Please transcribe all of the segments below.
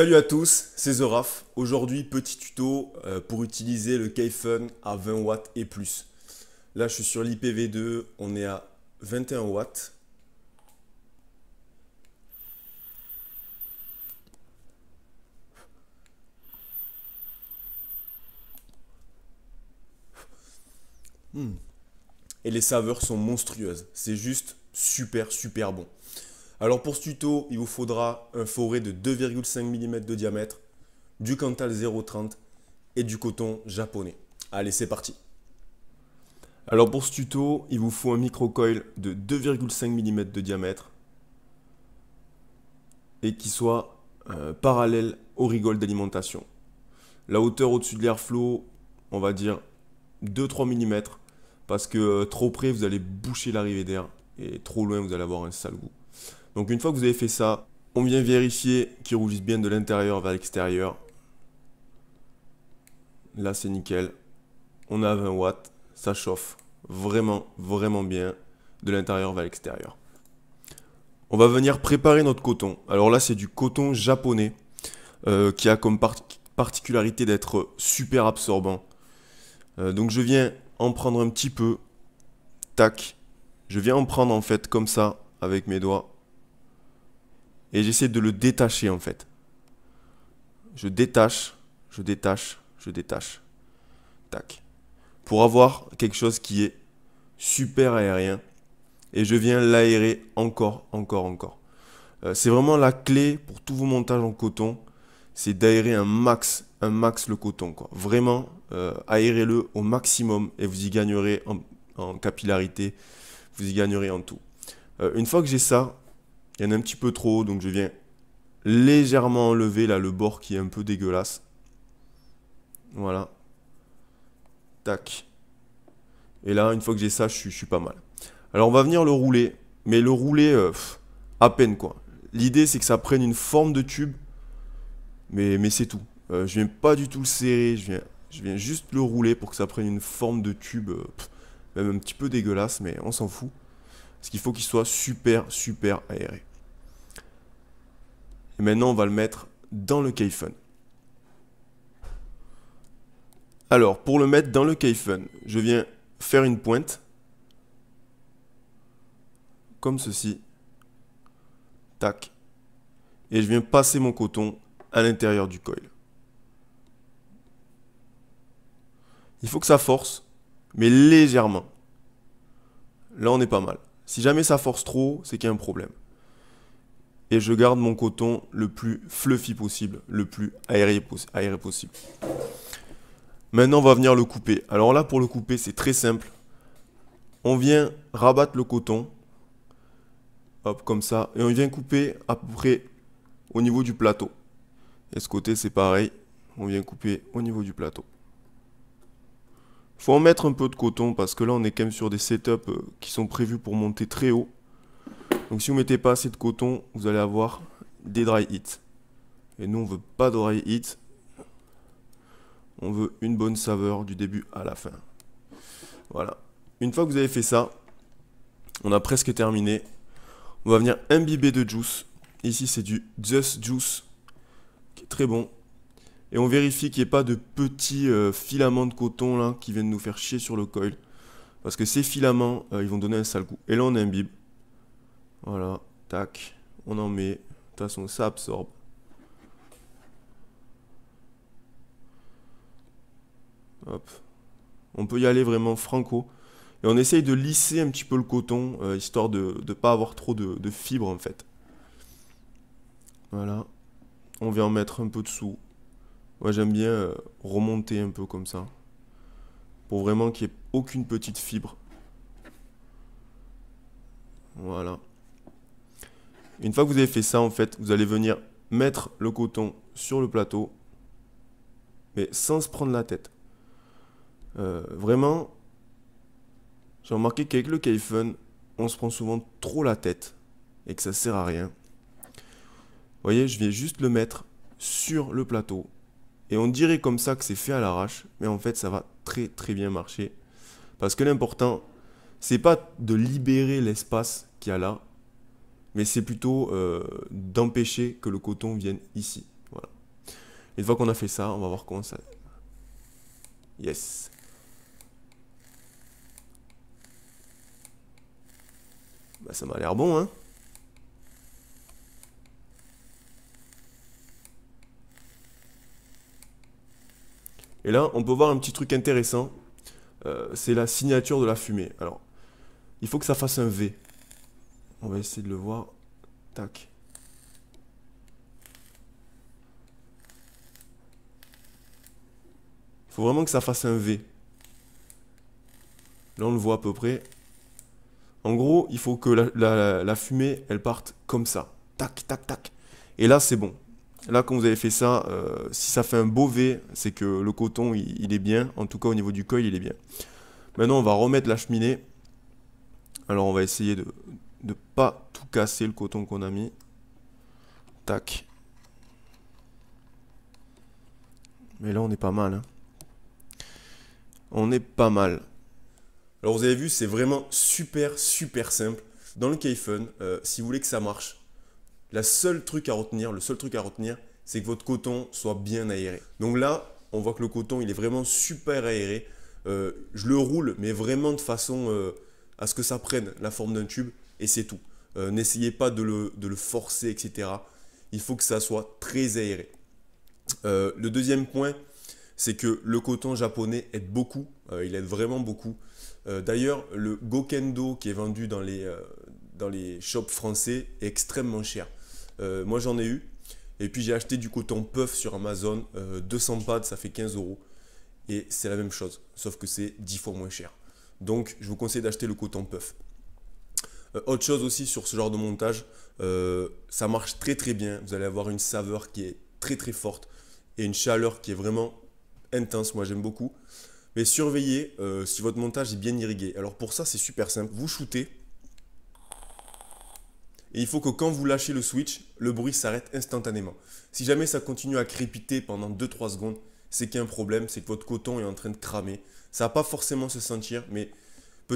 Salut à tous, c'est Zoraf. Aujourd'hui, petit tuto euh, pour utiliser le k à 20 watts et plus. Là, je suis sur l'IPv2, on est à 21 watts. Hmm. Et les saveurs sont monstrueuses, c'est juste super super bon. Alors pour ce tuto, il vous faudra un forêt de 2,5 mm de diamètre, du Cantal 0,30 et du coton japonais. Allez, c'est parti Alors pour ce tuto, il vous faut un microcoil de 2,5 mm de diamètre et qui soit euh, parallèle aux rigoles d'alimentation. La hauteur au-dessus de l'airflow, on va dire 2-3 mm parce que euh, trop près, vous allez boucher l'arrivée d'air et trop loin, vous allez avoir un sale goût. Donc une fois que vous avez fait ça, on vient vérifier qu'il rougisse bien de l'intérieur vers l'extérieur. Là c'est nickel. On a 20 watts, ça chauffe vraiment vraiment bien de l'intérieur vers l'extérieur. On va venir préparer notre coton. Alors là c'est du coton japonais euh, qui a comme particularité d'être super absorbant. Euh, donc je viens en prendre un petit peu. Tac. Je viens en prendre en fait comme ça avec mes doigts et j'essaie de le détacher en fait. Je détache, je détache, je détache. Tac. Pour avoir quelque chose qui est super aérien et je viens l'aérer encore, encore, encore. Euh, c'est vraiment la clé pour tous vos montages en coton, c'est d'aérer un max, un max le coton. Quoi. Vraiment, euh, aérez-le au maximum et vous y gagnerez en, capillarité, vous y gagnerez en tout. Euh, une fois que j'ai ça, il y en a un petit peu trop, donc je viens légèrement enlever là le bord qui est un peu dégueulasse. Voilà. Tac. Et là, une fois que j'ai ça, je suis, pas mal. Alors on va venir le rouler, mais le rouler euh, à peine quoi. L'idée c'est que ça prenne une forme de tube, mais, mais c'est tout. Euh, je viens pas du tout le serrer, je viens, je viens juste le rouler pour que ça prenne une forme de tube, euh, même un petit peu dégueulasse, mais on s'en fout. Parce qu'il faut qu'il soit super, super aéré. Et maintenant, on va le mettre dans le Keyfun. Alors, pour le mettre dans le Keyfun, je viens faire une pointe. Comme ceci. Tac. Et je viens passer mon coton à l'intérieur du coil. Il faut que ça force, mais légèrement. Là, on est pas mal. Si jamais ça force trop, c'est qu'il y a un problème et je garde mon coton le plus fluffy possible, le plus aéré, possible. Maintenant, on va venir le couper. Alors là, pour le couper, c'est très simple. On vient rabattre le coton, hop, comme ça, et on vient couper à peu près au niveau du plateau. Et ce côté, c'est pareil, on vient couper au niveau du plateau. Faut en mettre un peu de coton parce que là, on est quand même sur des setups euh, qui sont prévus pour monter très haut. Donc si vous mettez pas assez de coton, vous allez avoir des dry hits. Et nous, on veut pas de dry hits. On veut une bonne saveur du début à la fin. Voilà. Une fois que vous avez fait ça, on a presque terminé. On va venir imbiber de juice. Ici, c'est du Just Juice, qui est très bon. Et on vérifie qu'il n'y ait pas de petits euh, filaments de coton là qui viennent nous faire chier sur le coil. Parce que ces filaments, euh, ils vont donner un sale goût. Et là, on imbibe. Voilà, tac, on en met. De toute façon, ça absorbe. Hop. On peut y aller vraiment franco. Et on essaye de lisser un petit peu le coton, euh, histoire de ne pas avoir trop de, fibres en fait. Voilà. On vient en mettre un peu dessous. Moi j'aime bien euh, remonter un peu comme ça. Pour vraiment qu'il n'y ait aucune petite fibre. Voilà. Une fois que vous avez fait ça, en fait, vous allez venir mettre le coton sur le plateau, mais sans se prendre la tête. Euh, vraiment, j'ai remarqué qu'avec le k on se prend souvent trop la tête et que ça sert à rien. Vous voyez, je viens juste le mettre sur le plateau. Et on dirait comme ça que c'est fait à l'arrache, mais en fait ça va très très bien marcher. Parce que l'important, c'est pas de libérer l'espace qu'il y a là, mais c'est plutôt euh, d'empêcher que le coton vienne ici. Voilà. Une fois qu'on a fait ça, on va voir comment ça... Yes. Bah, ça m'a l'air bon, hein. Et là, on peut voir un petit truc intéressant. Euh, c'est la signature de la fumée. Alors, il faut que ça fasse un V. On va essayer de le voir. Tac. Faut vraiment que ça fasse un V. Là, on le voit à peu près. En gros, il faut que la, fumée, elle parte comme ça. Tac, tac, tac. Et là, c'est bon. Là, quand vous avez fait ça, euh, si ça fait un beau V, c'est que le coton, il, est bien. En tout cas, au niveau du coil, il est bien. Maintenant, on va remettre la cheminée. Alors, on va essayer de, de pas tout casser le coton qu'on a mis. Tac. Mais là, on est pas mal. Hein. On est pas mal. Alors, vous avez vu, c'est vraiment super, super simple. Dans le K-Fun, euh, si vous voulez que ça marche, la seule truc à retenir, le seul truc à retenir, c'est que votre coton soit bien aéré. Donc là, on voit que le coton, il est vraiment super aéré. Euh, je le roule, mais vraiment de façon euh, à ce que ça prenne la forme d'un tube et c'est tout. Euh, n'essayez pas de le, de le, forcer, etc. Il faut que ça soit très aéré. Euh, le deuxième point, c'est que le coton japonais aide beaucoup, euh, il aide vraiment beaucoup. D'ailleurs, le Gokendo qui est vendu dans les, dans les shops français est extrêmement cher. moi j'en ai eu, et puis j'ai acheté du coton puff sur Amazon, 200 pads, ça fait 15 euros. Et c'est la même chose, sauf que c'est 10 fois moins cher. Donc je vous conseille d'acheter le coton puff. Euh, autre chose aussi sur ce genre de montage, euh, ça marche très très bien. Vous allez avoir une saveur qui est très très forte et une chaleur qui est vraiment intense. Moi j'aime beaucoup. Mais surveillez euh, si votre montage est bien irrigué. Alors pour ça c'est super simple. Vous shootez. Et il faut que quand vous lâchez le switch, le bruit s'arrête instantanément. Si jamais ça continue à crépiter pendant 2-3 secondes, c'est qu'il y a un problème, c'est que votre coton est en train de cramer. Ça ne va pas forcément se sentir, mais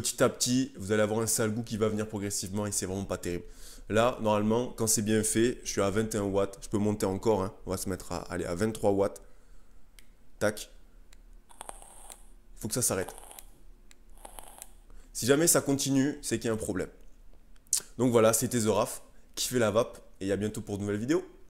petit à petit, vous allez avoir un sale goût qui va venir progressivement et c'est vraiment pas terrible. Là, normalement, quand c'est bien fait, je suis à 21 watts. Je peux monter encore. Hein. On va se mettre à, aller à 23 watts. Tac. faut que ça s'arrête. Si jamais ça continue, c'est qu'il y a un problème. Donc voilà, c'était The Raph. qui fait la vape et à bientôt pour de nouvelles vidéos.